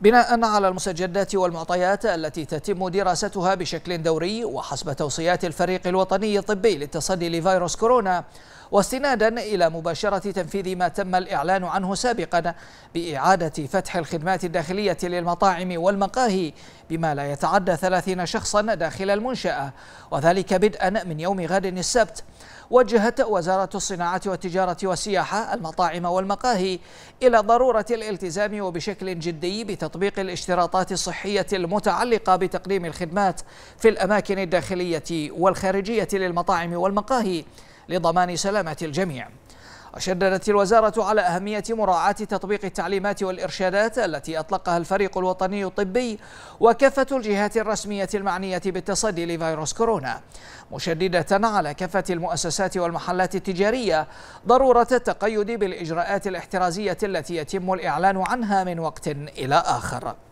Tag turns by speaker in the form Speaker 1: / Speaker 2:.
Speaker 1: بناء على المسجلات والمعطيات التي تتم دراستها بشكل دوري وحسب توصيات الفريق الوطني الطبي للتصدي لفيروس كورونا واستنادا إلى مباشرة تنفيذ ما تم الإعلان عنه سابقا بإعادة فتح الخدمات الداخلية للمطاعم والمقاهي بما لا يتعدى 30 شخصا داخل المنشأة وذلك بدءا من يوم غد السبت وجهت وزارة الصناعة والتجارة والسياحة المطاعم والمقاهي إلى ضرورة الالتزام وبشكل جدي بتطبيق الاشتراطات الصحية المتعلقة بتقديم الخدمات في الأماكن الداخلية والخارجية للمطاعم والمقاهي لضمان سلامة الجميع وشددت الوزارة على أهمية مراعاة تطبيق التعليمات والإرشادات التي أطلقها الفريق الوطني الطبي وكافة الجهات الرسمية المعنية بالتصدي لفيروس كورونا مشددة على كافة المؤسسات والمحلات التجارية ضرورة التقيد بالإجراءات الاحترازية التي يتم الإعلان عنها من وقت إلى آخر